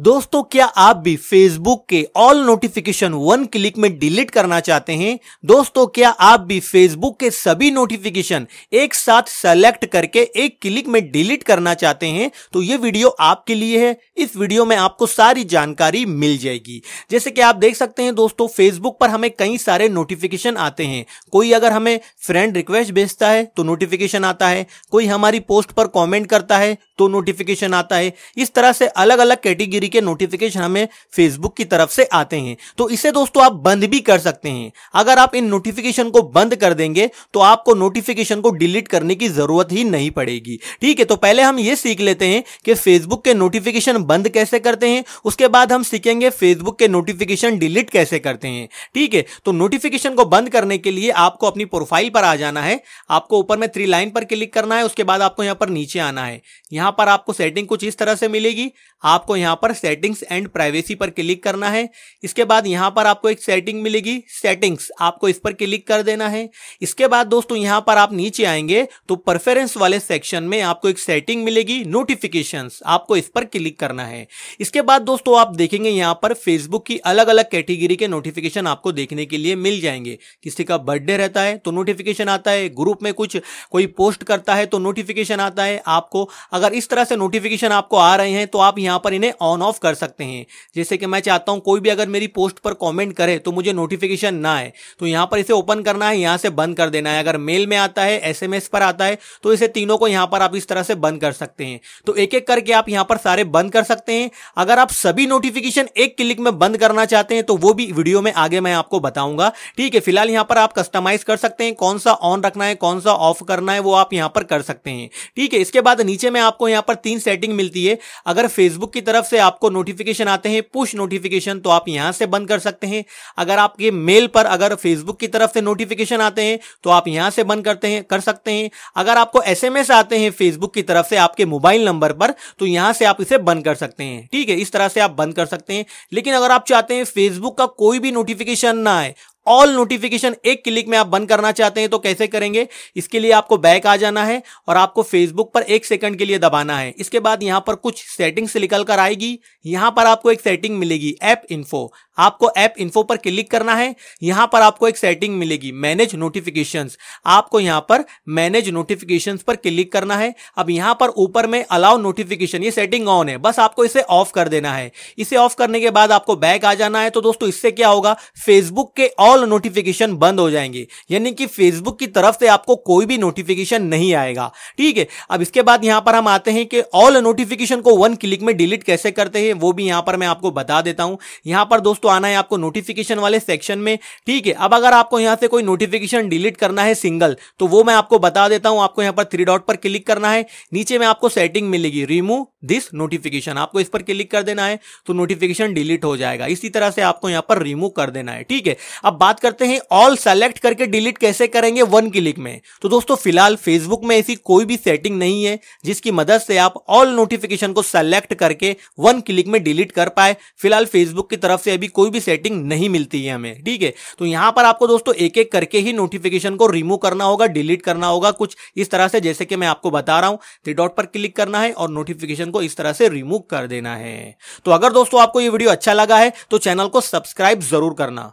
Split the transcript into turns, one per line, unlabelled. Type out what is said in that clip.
दोस्तों क्या आप भी फेसबुक के ऑल नोटिफिकेशन वन क्लिक में डिलीट करना चाहते हैं दोस्तों क्या आप भी फेसबुक के सभी नोटिफिकेशन एक साथ सेलेक्ट करके एक क्लिक में डिलीट करना चाहते हैं तो ये वीडियो आपके लिए है इस वीडियो में आपको सारी जानकारी मिल जाएगी जैसे कि आप देख सकते हैं दोस्तों फेसबुक पर हमें कई सारे नोटिफिकेशन आते हैं कोई अगर हमें फ्रेंड रिक्वेस्ट भेजता है तो नोटिफिकेशन आता है कोई हमारी पोस्ट पर कॉमेंट करता है तो नोटिफिकेशन आता है इस तरह से अलग अलग कैटेगरी तरीके के नोटिफिकेशन हमें फेसबुक की तरफ से आते हैं तो इसे दोस्तों आप बंद भी कर सकते हैं अगर आप इन नोटिफिकेशन को बंद कर देंगे तो आपको नोटिफिकेशन को डिलीट करने की जरूरत ही नहीं पड़ेगी ठीक है तो पहले हम ये सीख लेते हैं कि फेसबुक के नोटिफिकेशन बंद कैसे करते हैं उसके बाद हम सीखेंगे फेसबुक के नोटिफिकेशन डिलीट कैसे करते हैं ठीक है तो नोटिफिकेशन को बंद करने के लिए आपको अपनी प्रोफाइल पर आ जाना है आपको ऊपर में थ्री लाइन पर क्लिक करना है उसके बाद आपको यहां पर नीचे आना है यहां पर आपको सेटिंग कुछ इस तरह से मिलेगी आपको यहां पर पर सेटिंग्स एंड प्राइवेसी पर क्लिक करना है इसके बाद यहाँ पर आपको एक सेटिंग मिलेगी सेटिंग्स आपको इस पर क्लिक कर देना है इसके बाद दोस्तों यहाँ पर आप नीचे आएंगे तो परफेरेंस वाले सेक्शन में आपको एक सेटिंग मिलेगी नोटिफिकेशन आपको इस पर क्लिक करना है इसके बाद दोस्तों आप देखेंगे यहाँ पर फेसबुक की अलग अलग कैटेगरी के नोटिफिकेशन आपको देखने के लिए मिल जाएंगे किसी का बर्थडे रहता है तो नोटिफिकेशन आता है ग्रुप में कुछ कोई पोस्ट करता है तो नोटिफिकेशन आता है आपको अगर इस तरह से नोटिफिकेशन आपको आ रहे हैं तो आप यहां पर इन्हें ऑन ऑन ऑफ कर सकते हैं जैसे कि मैं चाहता हूं कोई भी अगर मेरी पोस्ट पर कमेंट करे तो मुझे नोटिफिकेशन ना आए तो यहां पर इसे ओपन करना है यहां से बंद कर देना है अगर मेल में आता है एसएमएस पर आता है तो इसे तीनों को यहां पर आप इस तरह से बंद कर सकते हैं तो एक एक करके आप यहां पर सारे बंद कर सकते हैं अगर आप सभी नोटिफिकेशन एक क्लिक में बंद करना चाहते हैं तो वो भी वीडियो में आगे मैं आपको बताऊंगा ठीक है फिलहाल यहां पर आप कस्टमाइज कर सकते हैं कौन सा ऑन रखना है कौन सा ऑफ करना है वो आप यहां पर कर सकते हैं ठीक है इसके बाद नीचे में आपको यहां पर तीन सेटिंग मिलती है अगर फेसबुक की तरफ से आप आपको नोटिफिकेशन आते हैं पुश नोटिफिकेशन तो आप यहां से बंद कर सकते हैं अगर आपके मेल पर अगर फेसबुक की तरफ से नोटिफिकेशन आते हैं तो आप यहां से बंद करते हैं कर सकते हैं अगर आपको एसएमएस आते हैं फेसबुक की तरफ से आपके मोबाइल नंबर पर तो यहां से आप इसे बंद कर सकते हैं ठीक है इस तरह से आप बंद कर सकते हैं लेकिन अगर आप चाहते हैं फेसबुक का कोई भी नोटिफिकेशन ना आए ऑल नोटिफिकेशन एक क्लिक में आप बंद करना चाहते हैं तो कैसे करेंगे इसके लिए आपको बैक आ जाना है और आपको फेसबुक पर एक सेकंड के लिए दबाना है इसके बाद यहां पर कुछ सेटिंग्स निकल कर आएगी यहां पर आपको एक सेटिंग मिलेगी ऐप इन्फो आपको ऐप इन्फो पर क्लिक करना है यहां पर आपको एक सेटिंग मिलेगी मैनेज नोटिफिकेशन आपको यहां पर मैनेज नोटिफिकेशन पर क्लिक करना है अब यहां पर ऊपर में अलाउ नोटिफिकेशन ये सेटिंग ऑन है बस आपको इसे ऑफ कर देना है इसे ऑफ करने के बाद आपको बैक आ जाना है तो दोस्तों इससे क्या होगा फेसबुक के और ऑल नोटिफिकेशन बंद हो जाएंगे यानी कि फेसबुक की तरफ से आपको कोई भी नोटिफिकेशन नहीं आएगा ठीक है अब इसके बाद यहां पर हम आते हैं कि ऑल नोटिफिकेशन को वन क्लिक में डिलीट कैसे करते हैं वो भी यहां पर मैं आपको बता देता हूं यहां पर दोस्तों आना है आपको नोटिफिकेशन वाले सेक्शन में ठीक है अब अगर आपको यहां से कोई नोटिफिकेशन डिलीट करना है सिंगल तो वो मैं आपको बता देता हूं आपको यहां पर थ्री डॉट पर क्लिक करना है नीचे में आपको सेटिंग मिलेगी रिमूव दिस नोटिफिकेशन आपको इस पर क्लिक कर देना है तो नोटिफिकेशन डिलीट हो जाएगा इसी तरह से आपको यहां पर रिमूव कर देना है ठीक है अब बात करते हैं ऑल सेलेक्ट करके डिलीट कैसे करेंगे वन क्लिक में तो दोस्तों फिलहाल फेसबुक में ऐसी कोई भी सेटिंग नहीं है जिसकी मदद से आप ऑल नोटिफिकेशन को सेलेक्ट करके वन क्लिक में डिलीट कर पाए फिलहाल फेसबुक की तरफ से अभी कोई भी सेटिंग नहीं मिलती है हमें ठीक है तो यहां पर आपको दोस्तों एक एक करके ही नोटिफिकेशन को रिमूव करना होगा डिलीट करना होगा कुछ इस तरह से जैसे कि मैं आपको बता रहा हूं थ्री डॉट पर क्लिक करना है और नोटिफिकेशन को इस तरह से रिमूव कर देना है तो अगर दोस्तों आपको ये वीडियो अच्छा लगा है तो चैनल को सब्सक्राइब जरूर करना